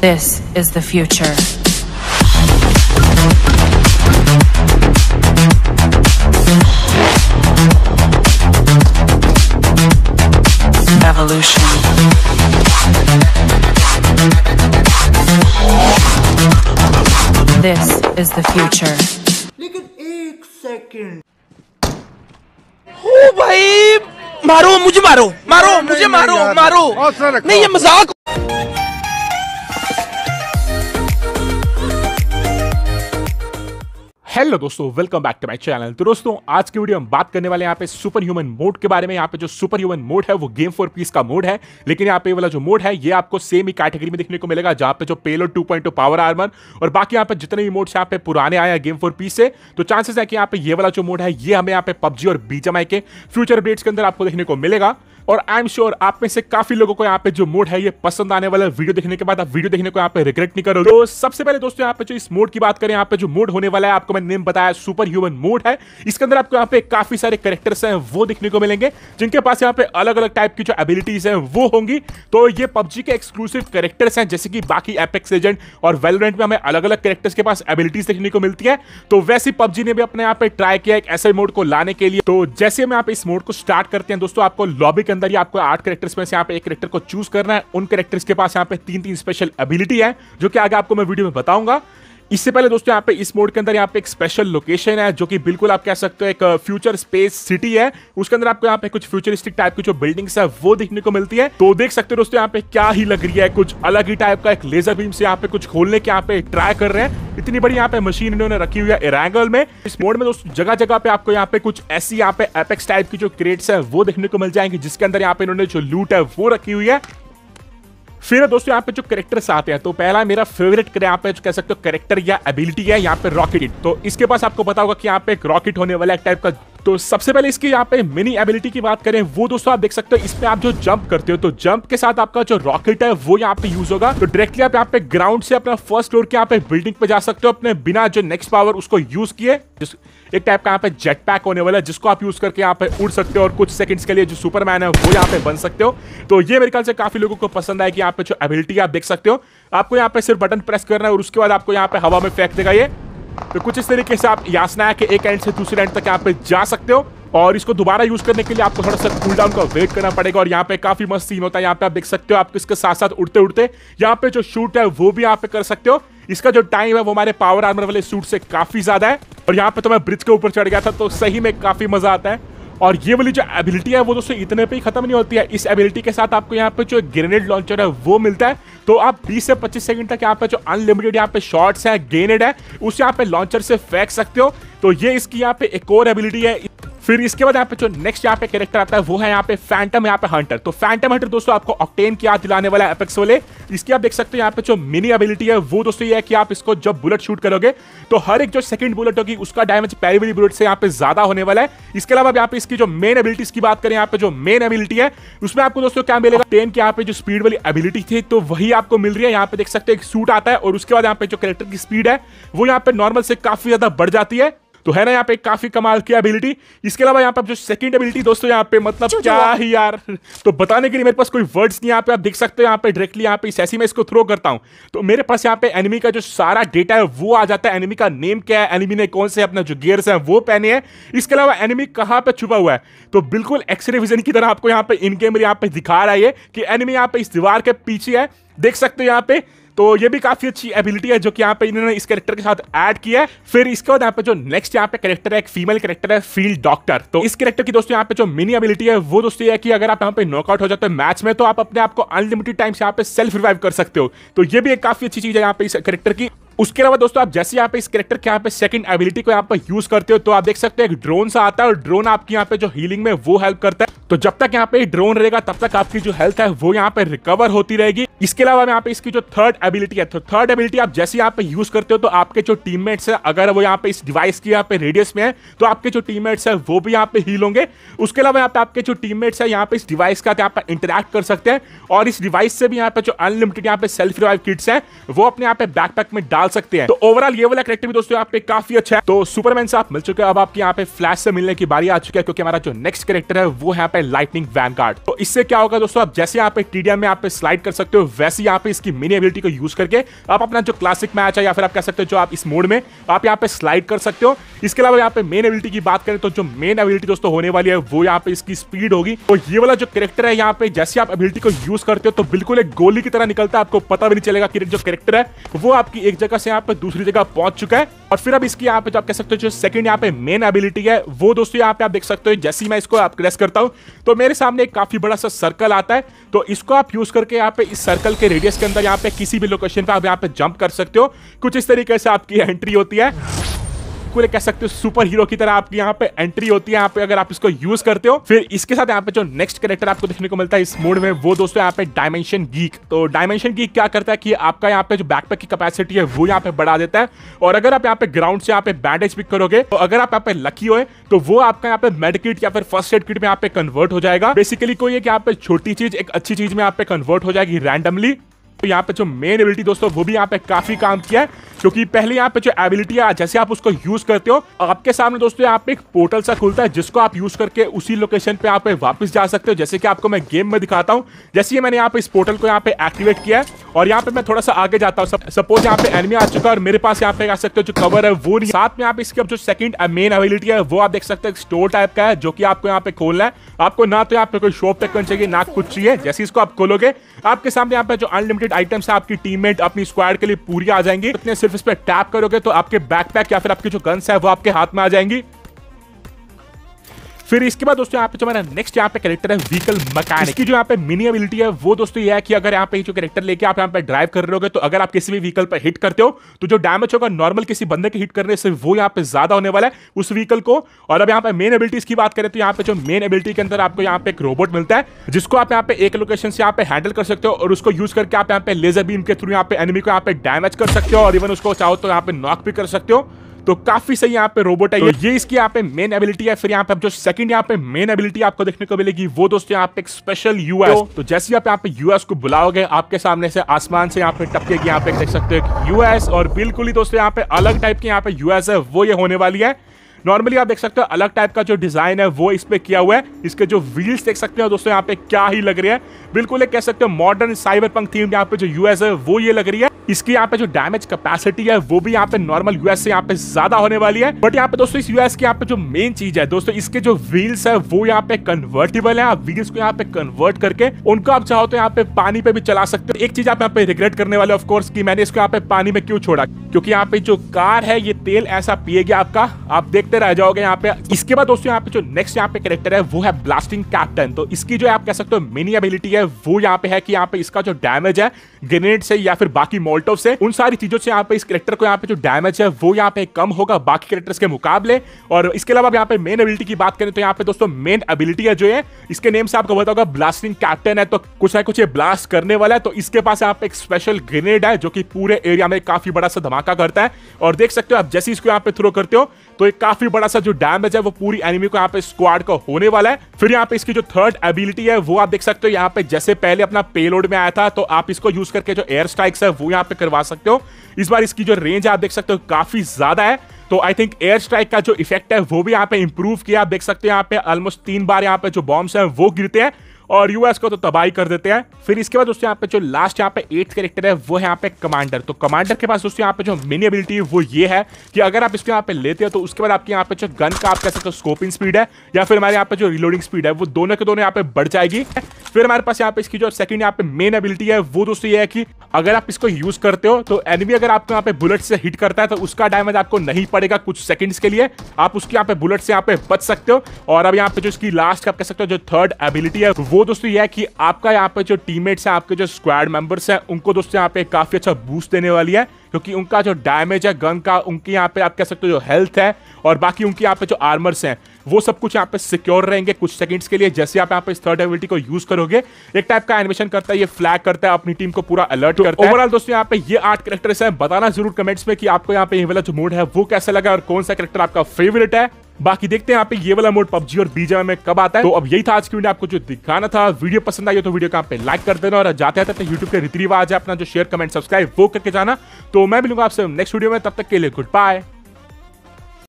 This is the future. Evolution. This is the future. Look at एक second Oh, भाई मारो मुझे मारो मारो मुझे मारो मारो नहीं ये मजाक हेलो दोस्तों welcome back to my channel तो दोस्तों आज की वीडियो हम बात करने वाले यहाँ पे सुपर ह्यूमन मोड के बारे में यहाँ पे जो सुपर ह्यूमन मोड है वो गेम फॉर पीस का मोड है लेकिन यहाँ पे वाला जो मोड है ये आपको सेम ही कैटेगरी में देखने को मिलेगा जहाँ पे जो पेलो two point two power armour और बाकी यहाँ पे जितने भी मोड्स यहाँ पे पुराने आए गेम फॉर पीस से तो चांसेस है कि यहाँ पे ये वाला जो मोड है ये हमें यहाँ पे पब्जी और बीजमाई के फ्यूचर अपडेट्स के अंदर आपको देखने को मिलेगा और आई एम श्योर आप में से काफी लोगों को यहाँ पे जो मोड है ये पसंद आने वाला वीडियो देखने के बाद आप वीडियो देखने को यहाँ पे रिग्रेट नहीं करोगे तो सबसे पहले दोस्तों यहाँ पे जो इस मोड की बात करें यहाँ पे जो मोड होने वाला है आपको मैंने नेम बताया सुपर ह्यूमन मोड है इसके अंदर आपको यहाँ पे काफी सारे करेक्टर्स हैं वो देखने को मिलेंगे जिनके पास यहाँ पे अलग अलग टाइप की जो एबिलिटीज है वो होंगी तो ये पबजी के एक्सक्लूसिव करेक्टर्स हैं जैसे कि बाकी एपेक्स एजेंट और वेलोरेंट में हमें अलग अलग करेक्टर्स के पास एबिलिटीज देखने को मिलती है तो वैसे पबजी ने भी अपने यहाँ पे ट्राई किया एक ऐसे मोड को लाने के लिए तो जैसे हम यहाँ पे इस मोड को स्टार्ट करते हैं दोस्तों आपको लॉबी के अंदर ही आपको आठ करेक्टर्स में से यहाँ पे एक करेक्टर को चूज करना है उन करेक्टर्स के पास यहाँ पे तीन तीन स्पेशल एबिलिटी है जो कि आगे आपको मैं वीडियो में बताऊंगा इससे पहले दोस्तों यहाँ पे इस मोड के अंदर यहाँ पे एक स्पेशल लोकेशन है जो कि बिल्कुल आप कह सकते हो एक फ्यूचर स्पेस सिटी है उसके अंदर आपको यहाँ पे कुछ फ्यूचरिस्टिक टाइप की जो बिल्डिंग्स है वो देखने को मिलती है तो देख सकते हो दोस्तों यहाँ पे क्या ही लग रही है कुछ अलग ही टाइप का एक लेजर बीम से यहाँ पे कुछ खोलने के यहाँ पे ट्राई कर रहे हैं इतनी बड़ी यहाँ पे मशीन इन्होंने रखी हुई है इरांगल में इस मोड में दोस्तों जगह जगह पे आपको यहाँ पे कुछ ऐसी यहाँ पे एपेक्स टाइप की जो क्रेट्स है वो देखने को मिल जाएंगे जिसके अंदर यहाँ पे इन्होंने जो लूट है वो रखी हुई है फिर दोस्तों यहाँ पे जो करेक्टर्स आते हैं तो पहला मेरा फेवरेट यहाँ पे कह सकते हो करेक्टर या एबिलिटी है यहाँ पे रॉकेट तो इसके पास आपको पता कि यहाँ पे एक रॉकेट होने वाला एक टाइप का तो सबसे पहले इसकी यहाँ पे मिनी एबिलिटी की बात करें वो दोस्तों आप देख सकते हो इसमें आप जो जंप करते हो तो जंप के साथ आपका जो रॉकेट है वो यहाँ पे यूज होगा तो डायरेक्टली आप यहाँ पे ग्राउंड से अपना फर्स्ट फ्लोर के यहाँ पे बिल्डिंग पे जा सकते हो अपने बिना जो नेक्स्ट पावर उसको यूज किए एक टाइप का यहाँ पे जेट पैक होने वाला है जिसको आप यूज करके यहाँ पे उड़ सकते हो और कुछ सेकंड्स के लिए जो सुपरमैन है वो यहाँ पे बन सकते हो तो ये मेरे ख्याल से काफी लोगों को पसंद आया कि यहाँ पे जो एबिलिटी आप देख सकते हो आपको यहाँ पे सिर्फ बटन प्रेस करना है और उसके बाद आपको यहाँ पे हवा में फेंक देगा ये तो कुछ इस तरीके से आप यासना कि एक एंड से दूसरे एंड तक यहाँ पे जा सकते हो और इसको दोबारा यूज करने के लिए आपको थोड़ा सा कूल डाउन का वेट करना पड़ेगा और यहाँ पे काफी मस्त सीन होता है यहाँ पे आप देख सकते हो आप इसके साथ साथ उड़ते उड़ते यहाँ पे जो शूट है वो भी यहाँ पे कर सकते हो इसका जो टाइम है वो हमारे पावर आर्मर वाले सूट से काफी ज्यादा है और यहाँ पे तो मैं ब्रिज के ऊपर चढ़ गया था तो सही में काफी मजा आता है और ये वाली जो एबिलिटी है वो दोस्तों इतने पे ही खत्म नहीं होती है इस एबिलिटी के साथ आपको यहाँ पे जो ग्रेनेड लॉन्चर है वो मिलता है तो आप 20 से 25 सेकंड तक यहाँ पे जो अनलिमिटेड यहाँ पे शॉट्स है ग्रेनेड है उसे यहाँ पे लॉन्चर से फेंक सकते हो तो ये इसकी यहाँ पे एक और एबिलिटी है फिर इसके बाद यहाँ पे जो नेक्स्ट यहाँ पे कैरेक्टर आता है वो है यहाँ पे फैंटम यहाँ पे हंटर तो फैंटम हंटर दोस्तों आपको ऑक्टेन की याद दिलाने वाला एपेक्स वाले इसकी आप देख सकते हो यहाँ पे जो मिनी एबिलिटी है वो दोस्तों ये है कि आप इसको जब बुलेट शूट करोगे तो हर एक जो सेकंड बुलेट होगी उसका डैमेज पहली वाली बुलेट से यहाँ पे ज्यादा होने वाला है इसके अलावा यहाँ पे इसकी जो मेन एबिलिटीज की बात करें यहाँ पे जो मेन एबिलिटी है उसमें आपको दोस्तों क्या मिलेगा टेन की यहाँ पे जो स्पीड वाली एबिलिटी थी तो वही आपको मिल रही है यहाँ पे देख सकते एक सूट आता है और उसके बाद यहाँ पे जो कैरेक्टर की स्पीड है वो यहाँ पे नॉर्मल से काफी ज्यादा बढ़ जाती है तो है ना यहाँ पे काफी कमाल की एबिलिटी इसके अलावा यहाँ पे जो सेकंड एबिलिटी दोस्तों यहाँ पे मतलब क्या ही यार तो बताने के लिए मेरे पास कोई वर्ड्स नहीं यहाँ पे आप देख सकते हो यहाँ पे डायरेक्टली यहाँ पे ऐसी में इसको थ्रो करता हूँ तो मेरे पास यहाँ पे एनिमी का जो सारा डेटा है वो आ जाता है एनिमी का नेम क्या है एनिमी ने कौन से अपना जो गेयर्स है वो पहने हैं इसके अलावा एनिमी कहाँ पे छुपा हुआ है तो बिल्कुल एक्सरे विजन की तरह आपको यहाँ पे इनके मेरे यहाँ पे दिखा रहा है कि एनिमी यहाँ पे इस दीवार के पीछे है देख सकते हो यहाँ पे तो ये भी काफ़ी अच्छी एबिलिटी है जो कि यहाँ पे इन्होंने इस कैरेक्टर के साथ ऐड किया है फिर इसके बाद यहाँ पे जो नेक्स्ट यहाँ पे कैरेक्टर है एक फीमेल कैरेक्टर है फील्ड डॉक्टर तो इस कैरेक्टर की दोस्तों यहाँ पे जो मिनी एबिलिटी है वो दोस्तों ये है कि अगर आप यहाँ पे नॉकआउट हो जाते हो मैच में तो आप अपने आप को अनलिमिटेड टाइम से यहाँ पे सेल्फ रिवाइव कर सकते हो तो ये भी एक काफ़ी अच्छी चीज़ है यहाँ पे इस कैरेक्टर की उसके अलावा दोस्तों आप जैसे यहाँ पे इस करेक्टर के यहाँ पे सेकंड एबिलिटी को यहाँ पे यूज करते हो तो आप देख सकते हो एक ड्रोन सा आता है और ड्रोन आपकी यहाँ पे जो हीलिंग में वो हेल्प करता है तो जब तक यहाँ पे ड्रोन रहेगा तब तक आपकी जो हेल्थ है वो यहाँ पे रिकवर होती रहेगी इसके अलावा यहाँ पे इसकी जो थर्ड एबिलिटी है तो थर्ड एबिलिटी आप जैसे यहाँ पे यूज करते हो तो आपके जो टीममेट्स है अगर वो यहाँ पे इस डिवाइस की यहाँ पे रेडियस में है तो आपके जो टीममेट्स है वो भी यहाँ पे हील होंगे उसके अलावा यहाँ पे आपके जो टीममेट्स है यहाँ पे इस डिवाइस का यहाँ पे इंटरेक्ट कर सकते हैं और इस डिवाइस से भी यहाँ पे जो अनलिमिटेड यहाँ पे सेल्फ रिवाइव किट्स है वो अपने यहाँ पे बैकपैक में डाल डाल सकते हैं तो ओवरऑल ये वाला करेक्टर भी दोस्तों यहाँ पे काफी अच्छा है तो सुपरमैन से आप मिल चुके हैं अब आपके यहाँ पे फ्लैश से मिलने की बारी आ चुकी है क्योंकि हमारा जो नेक्स्ट करेक्टर है वो यहाँ पे लाइटनिंग वैन तो इससे क्या होगा दोस्तों आप जैसे यहाँ पे टीडीएम में आप स्लाइड कर सकते हो वैसे यहाँ पे इसकी मिनी एबिलिटी को यूज करके आप अपना जो क्लासिक मैच है या फिर आप कह सकते हो जो आप इस मोड में आप यहाँ पे स्लाइड कर सकते हो इसके अलावा यहाँ पे मेन एबिलिटी की बात करें तो जो मेन एबिलिटी दोस्तों होने वाली है वो यहाँ पे इसकी स्पीड होगी तो ये वाला जो करेक्टर है यहाँ पे जैसे आप एबिलिटी को यूज करते हो तो बिल्कुल एक गोली की तरह निकलता है आपको पता भी नहीं चलेगा कि जो करेक्टर है वो आपकी एक जगह से यहाँ पे दूसरी जगह पहुंच चुका है और फिर अब इसकी यहाँ पे जो आप कह सकते हो जो सेकंड यहाँ पे मेन एबिलिटी है वो दोस्तों यहाँ पे आप देख सकते हो जैसे मैं इसको आप प्रेस करता हूँ तो मेरे सामने एक काफी बड़ा सा सर्कल आता है तो इसको आप यूज करके यहाँ पे इस सर्कल के रेडियस के अंदर यहाँ पे किसी भी लोकेशन पे आप यहाँ पे जंप कर सकते हो कुछ इस तरीके से आपकी एंट्री होती है बिल्कुल कह सकते हो सुपर हीरो की तरह आपकी यहाँ पे एंट्री होती है यहाँ पे अगर आप इसको यूज करते हो फिर इसके साथ यहाँ पे जो नेक्स्ट कैरेक्टर आपको देखने को मिलता है इस मोड में वो दोस्तों यहाँ पे डायमेंशन गीक तो डायमेंशन गीक क्या करता है कि आपका यहाँ पे जो बैकपैक की कैपेसिटी है वो यहाँ पे बढ़ा देता है और अगर आप यहाँ पे ग्राउंड से यहाँ पे बैंडेज पिक करोगे तो अगर आप यहाँ पे लकी हो तो वो आपका यहाँ पे मेड किट या फिर फर्स्ट एड किट में यहाँ पे कन्वर्ट हो जाएगा बेसिकली कोई एक यहाँ पे छोटी चीज एक अच्छी चीज में यहाँ पे कन्वर्ट हो जाएगी रैंडमली तो यहाँ पे जो मेन एबिलिटी दोस्तों वो भी यहाँ पे काफी काम किया है क्योंकि पहले यहाँ पे जो एबिलिटी है जैसे आप उसको यूज करते हो आपके सामने दोस्तों यहाँ पे एक पोर्टल सा खुलता है जिसको आप यूज करके उसी लोकेशन पे आप वापस जा सकते हो जैसे कि आपको मैं गेम में दिखाता हूँ जैसे ही मैंने यहाँ पे इस पोर्टल को यहाँ पे एक्टिवेट किया है और यहाँ पे मैं थोड़ा सा आगे जाता हूँ सपोज यहाँ पे एनमी आ चुका है और मेरे पास यहाँ पे आ सकते हो जो कवर है वो नहीं साथ में आप इसकी जो सेकंड मेन एबिलिटी है वो आप देख सकते हो स्टोर टाइप का है जो कि आपको यहाँ पे खोलना है आपको ना तो यहाँ पे कोई शॉप तक चाहिए ना कुछ चाहिए जैसे इसको आप खोलोगे आपके सामने यहाँ पे जो अनलिमिटेड आइटम्स है आपकी टीम अपनी स्क्वाड के लिए पूरी आ जाएंगे इतने सिर्फ इस पर टैप करोगे तो आपके बैकपैक या फिर आपकी जो गन्स है वो आपके हाथ में आ जाएंगी फिर इसके बाद दोस्तों यहाँ पे जो हमारा नेक्स्ट यहाँ पे कैरेक्टर है व्हीकल मकान की जो यहाँ पे मिनी एबिलिटी है वो दोस्तों ये है कि अगर यहाँ पे जो कैरेक्टर लेके आप यहाँ पे ड्राइव कर रहे हो तो अगर आप किसी भी व्हीकल पर हिट करते हो तो जो डैमेज होगा नॉर्मल किसी बंदे के हिट करने से वो यहाँ पे ज्यादा होने वाला है उस व्हीकल को और अब यहाँ पे मेन एबिलिटीज की बात करें तो यहाँ पे जो मेन एबिलिटी के अंदर आपको यहाँ पे एक रोबोट मिलता है जिसको आप यहाँ पे एक लोकेशन से यहाँ पे हैंडल कर सकते हो और उसको यूज करके आप यहाँ पे लेजर बीम के थ्रू यहाँ पे एनिमी को यहाँ पे डैमेज कर सकते हो और इवन उसको चाहो तो यहाँ पे नॉक भी कर सकते हो तो काफी सही यहाँ पे रोबोट है तो ये इसकी यहाँ पे मेन एबिलिटी है फिर यहाँ पे जो सेकंड यहाँ पे मेन एबिलिटी आपको देखने को मिलेगी वो दोस्तों यहाँ पे एक स्पेशल यूएस तो, तो जैसे आप यहाँ पे यूएस को बुलाओगे आपके सामने से आसमान से यहाँ पे टपकेगी यहाँ पे देख सकते हो यूएस और बिल्कुल ही दोस्तों यहाँ पे अलग टाइप की यहाँ पे यूएस है वो ये होने वाली है नॉर्मली आप देख सकते हो अलग टाइप का जो डिजाइन है वो इस पे किया हुआ है इसके जो व्हील्स देख सकते हो दोस्तों यहाँ पे क्या ही लग रही है बिल्कुल एक कह सकते हो मॉडर्न साइबर पंक थीम यहाँ पे जो यूएस है वो ये लग रही है इसकी यहाँ पे जो डैमेज कैपेसिटी है वो भी यहाँ पे नॉर्मल यूएस से यहाँ पे ज्यादा होने वाली है बट यहाँ पे दोस्तों इस यूएस की यहाँ पे जो मेन चीज है दोस्तों इसके जो व्हील्स है वो यहाँ पे कन्वर्टेबल है आप व्हील्स को यहाँ पे कन्वर्ट करके उनको आप चाहो तो यहाँ पे पानी पे भी चला सकते हो एक चीज आप यहाँ पे रिग्रेट करने वाले ऑफकोर्स की मैंने इसको यहाँ पे पानी में क्यों छोड़ा क्योंकि यहाँ पे जो कार है ये तेल ऐसा पिएगा आपका आप देखते रह जाओगे यहाँ पे इसके बाद दोस्तों यहाँ पे जो नेक्स्ट यहाँ पे कैरेक्टर है वो है ब्लास्टिंग कैप्टन तो इसकी जो आप कह सकते हो मिनी एबिलिटी है वो यहाँ पे है कि यहाँ पे इसका जो डैमेज है ग्रेनेड से या फिर बाकी मॉडल वोल्टोव से उन सारी चीजों से यहाँ पे इस करेक्टर को यहाँ पे जो डैमेज है वो यहाँ पे कम होगा बाकी करेक्टर्स के मुकाबले और इसके अलावा यहाँ पे मेन एबिलिटी की बात करें तो यहाँ पे दोस्तों मेन एबिलिटी है जो है इसके नेम से आपको पता ब्लास्टिंग कैप्टन है तो कुछ ना कुछ ये ब्लास्ट करने वाला है तो इसके पास यहाँ पे एक स्पेशल ग्रेनेड है जो कि पूरे एरिया में काफी बड़ा सा धमाका करता है और देख सकते हो आप जैसे इसको यहाँ पे थ्रो करते हो तो एक काफी बड़ा सा जो डैमेज है वो पूरी एनिमी को यहाँ पे स्क्वाड का होने वाला है फिर यहाँ पे इसकी जो थर्ड एबिलिटी है वो आप देख सकते हो यहाँ पे जैसे पहले अपना पेलोड में आया था तो आप इसको यूज करके जो एयर स्ट्राइक्स है वो यहाँ पे करवा सकते हो इस बार इसकी जो रेंज है आप देख सकते हो काफी ज्यादा है तो आई थिंक एयर स्ट्राइक का जो इफेक्ट है वो भी यहाँ पे इंप्रूव किया आप देख सकते हो यहाँ पे ऑलमोस्ट तीन बार यहाँ पे जो बॉम्ब्स हैं वो गिरते हैं और यूएस को तो तबाही कर देते हैं फिर इसके बाद दोस्तों यहाँ पे जो लास्ट यहाँ पे एट्थ कैरेक्टर है वो है यहाँ पे कमांडर तो कमांडर के पास दोस्तों यहाँ पे जो मिनी एबिलिटी है वो ये है कि अगर आप इसको यहाँ पे लेते हो तो उसके बाद आपके यहाँ पे जो गन का आप कह सकते हो स्कोपिंग स्पीड है या फिर हमारे यहाँ पे जो रिलोडिंग स्पीड है वो दोनों के दोनों यहाँ पे बढ़ जाएगी फिर हमारे पास यहाँ पे इसकी जो सेकंड यहाँ पे मेन एबिलिटी है वो दोस्तों ये है कि अगर आप इसको यूज करते हो तो एनिमी अगर आपको यहाँ पे बुलेट से हिट करता है तो उसका डैमेज आपको नहीं पड़ेगा कुछ सेकंड्स के लिए आप उसके यहाँ पे बुलेट से यहाँ पे बच सकते हो और अब यहाँ पे जो इसकी लास्ट आप कह सकते हो जो थर्ड एबिलिटी है वो दोस्तों ये है कि आपका यहाँ पे जो टीममेट्स है आपके जो स्क्वाड मेंबर्स है उनको दोस्तों यहाँ पे काफी अच्छा बूस्ट देने वाली है क्योंकि उनका जो डैमेज है गन का उनके यहाँ पे आप कह सकते हो जो हेल्थ है और बाकी उनके यहाँ पे जो आर्मर्स हैं वो सब कुछ यहाँ पे सिक्योर रहेंगे कुछ सेकंड्स के लिए जैसे आप यहाँ पे इस थर्ड एबिलिटी को यूज करोगे एक टाइप का एनिमेशन करता है ये फ्लैग करता है अपनी टीम को पूरा अलर्ट तो करता है ओवरऑल दोस्तों यहाँ पे ये आठ करेक्टर्स हैं बताना जरूर कमेंट्स में कि आपको यहाँ पे ये वाला जो मूड है वो कैसा लगा और कौन सा करेक्टर आपका फेवरेट है बाकी देखते हैं आप पे ये वाला मोड पब्जी और बीजे में कब आता है तो अब यही था आज की वीडियो आपको जो दिखाना था वीडियो पसंद आई तो वीडियो का पे लाइक कर देना और जाते जाते तो यूट्यूब के रीति रिवाज है अपना जो शेयर कमेंट सब्सक्राइब वो करके जाना तो मैं मिलूंगा आपसे नेक्स्ट वीडियो में तब तक के लिए गुड बाय